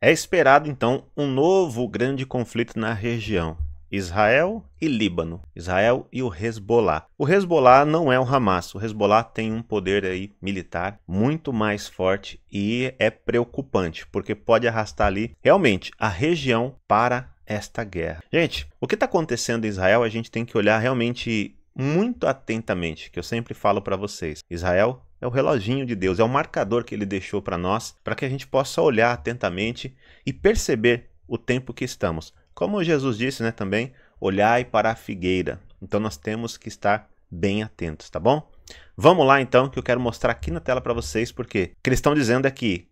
É esperado então um novo grande conflito na região. Israel e Líbano, Israel e o Hezbollah. O Hezbollah não é o Hamas, o Hezbollah tem um poder aí militar muito mais forte e é preocupante, porque pode arrastar ali realmente a região para esta guerra. Gente, o que está acontecendo em Israel a gente tem que olhar realmente muito atentamente, que eu sempre falo para vocês. Israel é o reloginho de Deus, é o marcador que ele deixou para nós, para que a gente possa olhar atentamente e perceber o tempo que estamos. Como Jesus disse, né, também, olhai para a figueira. Então nós temos que estar bem atentos, tá bom? Vamos lá então, que eu quero mostrar aqui na tela para vocês, porque o que eles estão dizendo é que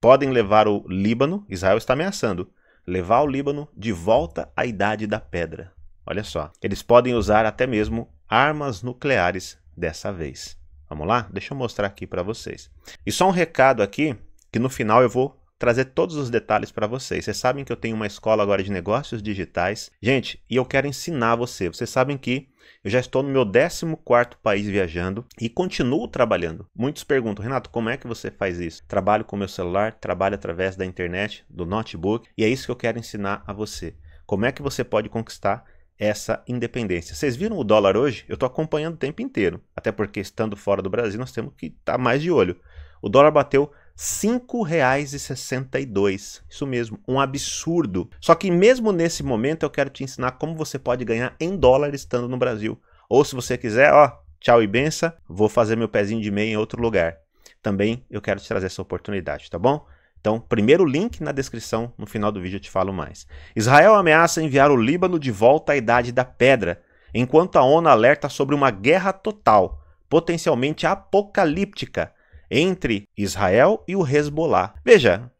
podem levar o Líbano, Israel está ameaçando, levar o Líbano de volta à idade da pedra. Olha só, eles podem usar até mesmo armas nucleares dessa vez. Vamos lá? Deixa eu mostrar aqui para vocês. E só um recado aqui, que no final eu vou trazer todos os detalhes para vocês. Vocês sabem que eu tenho uma escola agora de negócios digitais. Gente, e eu quero ensinar você. Vocês sabem que eu já estou no meu 14º país viajando e continuo trabalhando. Muitos perguntam, Renato, como é que você faz isso? Trabalho com meu celular, trabalho através da internet, do notebook, e é isso que eu quero ensinar a você. Como é que você pode conquistar essa independência. Vocês viram o dólar hoje? Eu estou acompanhando o tempo inteiro, até porque estando fora do Brasil nós temos que estar tá mais de olho. O dólar bateu R$ 5,62. Isso mesmo, um absurdo. Só que mesmo nesse momento eu quero te ensinar como você pode ganhar em dólar estando no Brasil. Ou se você quiser, ó, tchau e benção, vou fazer meu pezinho de meia em outro lugar. Também eu quero te trazer essa oportunidade, tá bom? Então, primeiro link na descrição, no final do vídeo eu te falo mais. Israel ameaça enviar o Líbano de volta à Idade da Pedra, enquanto a ONU alerta sobre uma guerra total, potencialmente apocalíptica, entre Israel e o Hezbollah. Veja,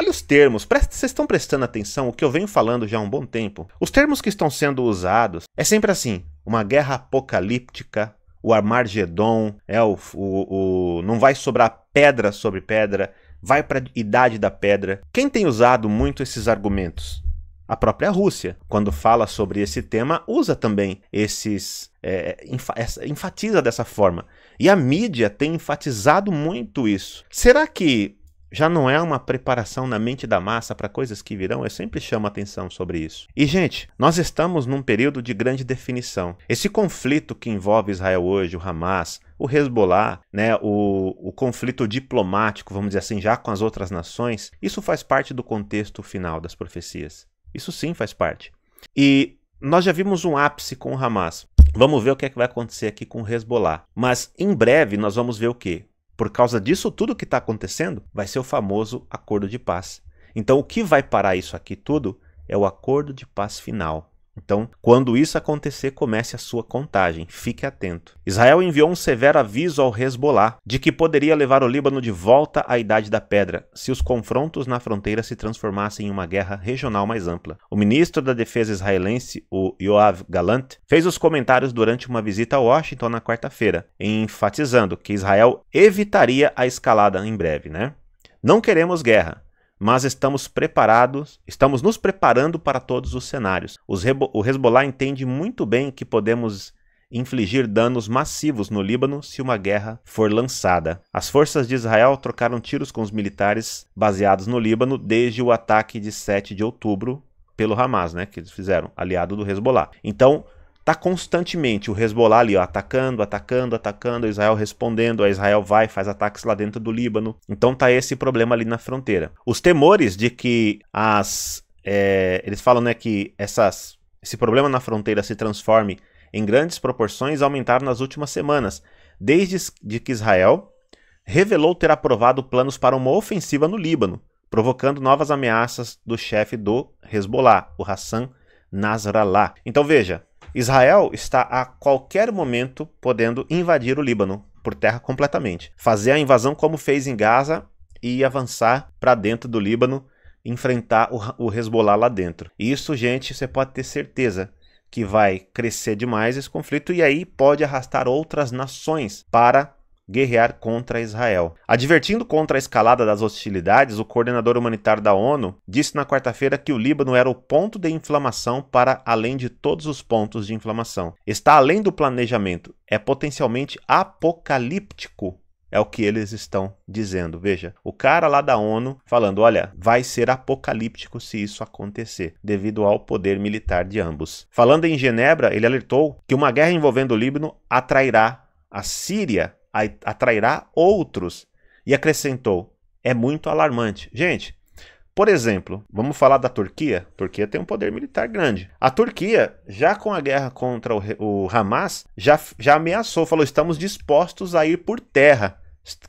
olha os termos, vocês estão prestando atenção o que eu venho falando já há um bom tempo. Os termos que estão sendo usados é sempre assim: uma guerra apocalíptica, o Armagedon, é o, o, o não vai sobrar pedra sobre pedra vai para a idade da pedra. Quem tem usado muito esses argumentos? A própria Rússia, quando fala sobre esse tema, usa também esses. É, enfatiza dessa forma. E a mídia tem enfatizado muito isso. Será que já não é uma preparação na mente da massa para coisas que virão? Eu sempre chamo atenção sobre isso. E, gente, nós estamos num período de grande definição. Esse conflito que envolve Israel hoje, o Hamas, o Hezbollah, né, o, o conflito diplomático, vamos dizer assim, já com as outras nações, isso faz parte do contexto final das profecias. Isso sim faz parte. E nós já vimos um ápice com o Hamas. Vamos ver o que, é que vai acontecer aqui com o Hezbollah. Mas em breve nós vamos ver o quê? por causa disso tudo que está acontecendo, vai ser o famoso acordo de paz. Então, o que vai parar isso aqui tudo é o acordo de paz final, então, quando isso acontecer, comece a sua contagem. Fique atento. Israel enviou um severo aviso ao Hezbollah de que poderia levar o Líbano de volta à Idade da Pedra se os confrontos na fronteira se transformassem em uma guerra regional mais ampla. O ministro da Defesa israelense, o Yoav Galant, fez os comentários durante uma visita a Washington na quarta-feira, enfatizando que Israel evitaria a escalada em breve, né? Não queremos guerra, mas estamos preparados, estamos nos preparando para todos os cenários. Os o Hezbollah entende muito bem que podemos infligir danos massivos no Líbano se uma guerra for lançada. As forças de Israel trocaram tiros com os militares baseados no Líbano desde o ataque de 7 de outubro pelo Hamas, né, que eles fizeram, aliado do Hezbollah. Então, tá constantemente o Hezbollah ali, ó, atacando, atacando, atacando, Israel respondendo, a Israel vai, faz ataques lá dentro do Líbano. Então tá esse problema ali na fronteira. Os temores de que as. É, eles falam né, que essas, esse problema na fronteira se transforme em grandes proporções aumentaram nas últimas semanas, desde de que Israel revelou ter aprovado planos para uma ofensiva no Líbano, provocando novas ameaças do chefe do Hezbollah, o Hassan Nasrallah. Então veja, Israel está a qualquer momento podendo invadir o Líbano por terra completamente, fazer a invasão como fez em Gaza e avançar para dentro do Líbano, enfrentar o, Hezbollah lá dentro. Isso, gente, você pode ter certeza que vai crescer demais esse conflito e aí pode arrastar outras nações para guerrear contra Israel. Advertindo contra a escalada das hostilidades, o coordenador humanitário da ONU disse na quarta-feira que o Líbano era o ponto de inflamação para além de todos os pontos de inflamação. Está além do planejamento, é potencialmente apocalíptico é o que eles estão dizendo. Veja, o cara lá da ONU falando: olha, vai ser apocalíptico se isso acontecer, devido ao poder militar de ambos. Falando em Genebra, ele alertou que uma guerra envolvendo o Líbano atrairá a Síria atrairá outros. E acrescentou: é muito alarmante. Gente, por exemplo, vamos falar da Turquia. A Turquia tem um poder militar grande. A Turquia, já com a guerra contra o, o Hamas, já, já ameaçou, falou: estamos dispostos a ir por terra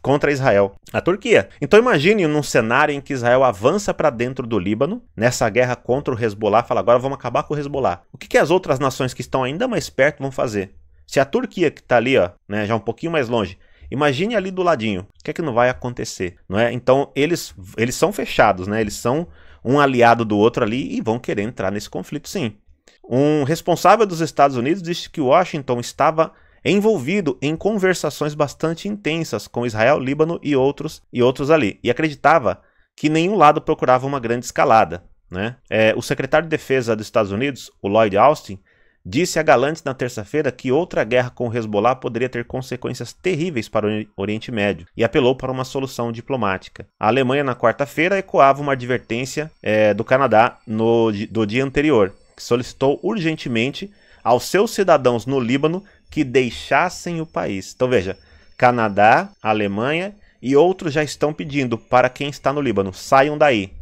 contra Israel, a Turquia. Então imagine num cenário em que Israel avança para dentro do Líbano, nessa guerra contra o Hezbollah, fala agora vamos acabar com o Hezbollah. O que, que as outras nações que estão ainda mais perto vão fazer? Se a Turquia, que está ali, ó, né, já um pouquinho mais longe, imagine ali do ladinho, o que é que não vai acontecer? Não é? Então, eles, eles são fechados, né? eles são um aliado do outro ali e vão querer entrar nesse conflito, sim. Um responsável dos Estados Unidos disse que Washington estava envolvido em conversações bastante intensas com Israel, Líbano e outros e outros ali, e acreditava que nenhum lado procurava uma grande escalada. Né? É, o secretário de Defesa dos Estados Unidos, o Lloyd Austin, disse a Galantes na terça-feira que outra guerra com o Hezbollah poderia ter consequências terríveis para o Oriente Médio e apelou para uma solução diplomática. A Alemanha, na quarta-feira, ecoava uma advertência é, do Canadá no, do dia anterior, que solicitou urgentemente aos seus cidadãos no Líbano que deixassem o país. Então veja, Canadá, Alemanha e outros já estão pedindo para quem está no Líbano, saiam daí.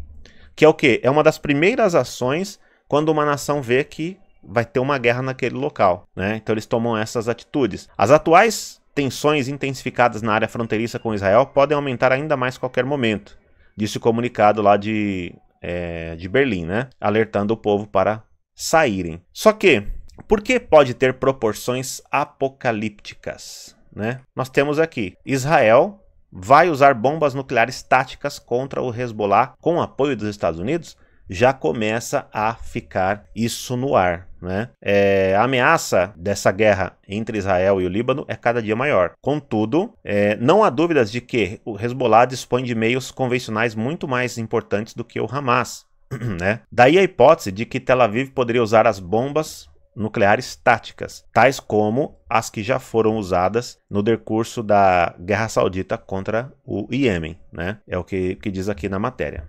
Que é o que? É uma das primeiras ações quando uma nação vê que vai ter uma guerra naquele local, né? Então eles tomam essas atitudes. As atuais tensões intensificadas na área fronteiriça com Israel podem aumentar ainda mais a qualquer momento, disse o comunicado lá de, é, de Berlim, né? Alertando o povo para saírem. Só que, por que pode ter proporções apocalípticas? Né? Nós temos aqui Israel vai usar bombas nucleares táticas contra o Hezbollah com apoio dos Estados Unidos? já começa a ficar isso no ar. Né? É, a ameaça dessa guerra entre Israel e o Líbano é cada dia maior. Contudo, é, não há dúvidas de que o Hezbollah dispõe de meios convencionais muito mais importantes do que o Hamas. Né? Daí a hipótese de que Tel Aviv poderia usar as bombas nucleares táticas, tais como as que já foram usadas no decurso da Guerra Saudita contra o Iêmen. Né? É o que, que diz aqui na matéria.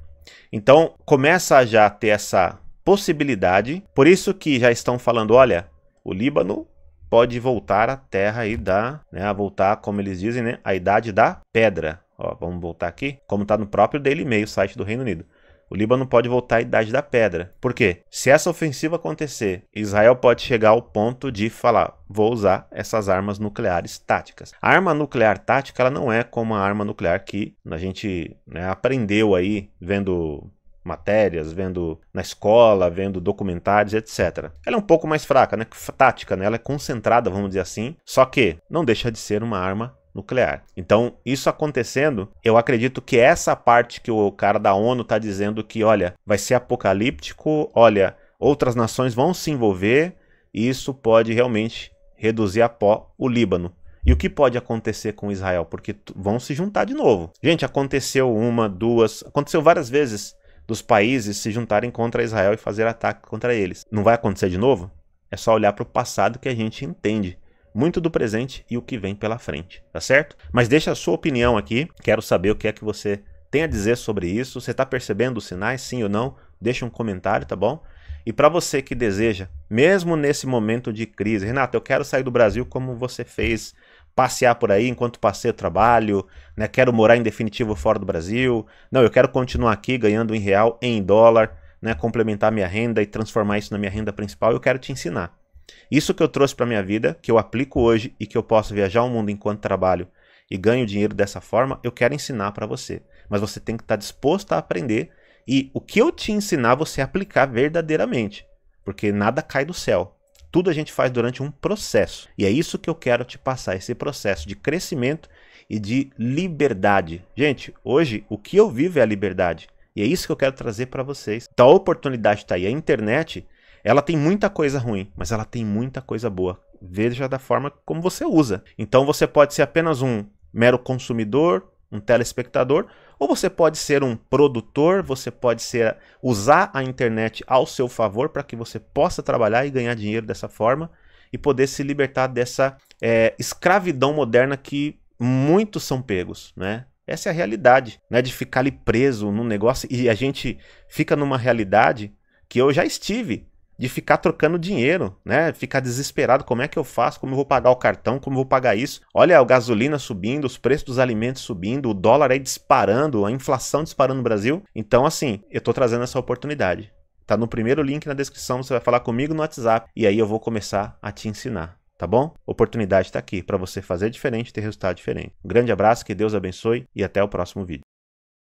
Então, começa já a ter essa possibilidade. Por isso que já estão falando, olha, o Líbano pode voltar à terra e dar, né, a voltar, como eles dizem, né, a idade da pedra. Ó, vamos voltar aqui, como está no próprio Daily Mail, site do Reino Unido. O Líbano pode voltar à idade da pedra. Por quê? Se essa ofensiva acontecer, Israel pode chegar ao ponto de falar: vou usar essas armas nucleares táticas. A arma nuclear tática ela não é como a arma nuclear que a gente né, aprendeu aí vendo matérias, vendo na escola, vendo documentários, etc. Ela é um pouco mais fraca, né? Tática, né? Ela é concentrada, vamos dizer assim. Só que não deixa de ser uma arma nuclear. Então, isso acontecendo, eu acredito que essa parte que o cara da ONU está dizendo que, olha, vai ser apocalíptico, olha, outras nações vão se envolver, e isso pode realmente reduzir a pó o Líbano. E o que pode acontecer com Israel? Porque vão se juntar de novo. Gente, aconteceu uma, duas, aconteceu várias vezes dos países se juntarem contra Israel e fazer ataque contra eles. Não vai acontecer de novo? É só olhar para o passado que a gente entende muito do presente e o que vem pela frente, tá certo? Mas deixa a sua opinião aqui, quero saber o que é que você tem a dizer sobre isso, você está percebendo os sinais, sim ou não? Deixa um comentário, tá bom? E para você que deseja, mesmo nesse momento de crise, Renato, eu quero sair do Brasil como você fez, passear por aí enquanto passei o trabalho, né? Quero morar em definitivo fora do Brasil. Não, eu quero continuar aqui ganhando em real, em dólar, né? Complementar minha renda e transformar isso na minha renda principal. Eu quero te ensinar. Isso que eu trouxe para minha vida, que eu aplico hoje e que eu posso viajar o mundo enquanto trabalho e ganho dinheiro dessa forma, eu quero ensinar para você. Mas você tem que estar tá disposto a aprender e o que eu te ensinar você aplicar verdadeiramente, porque nada cai do céu. Tudo a gente faz durante um processo. E é isso que eu quero te passar, esse processo de crescimento e de liberdade. Gente, hoje o que eu vivo é a liberdade. E é isso que eu quero trazer para vocês. Então a oportunidade está aí. A internet ela tem muita coisa ruim, mas ela tem muita coisa boa. Veja da forma como você usa. Então você pode ser apenas um mero consumidor, um telespectador, ou você pode ser um produtor, você pode ser usar a internet ao seu favor para que você possa trabalhar e ganhar dinheiro dessa forma e poder se libertar dessa é, escravidão moderna que muitos são pegos, né? Essa é a realidade, né? De ficar ali preso num negócio e a gente fica numa realidade que eu já estive de ficar trocando dinheiro, né? Ficar desesperado, como é que eu faço? Como eu vou pagar o cartão? Como eu vou pagar isso? Olha, a gasolina subindo, os preços dos alimentos subindo, o dólar aí disparando, a inflação disparando no Brasil. Então, assim, eu tô trazendo essa oportunidade. Tá no primeiro link na descrição, você vai falar comigo no WhatsApp e aí eu vou começar a te ensinar, tá bom? Oportunidade está aqui para você fazer diferente, ter resultado diferente. Um grande abraço, que Deus abençoe e até o próximo vídeo.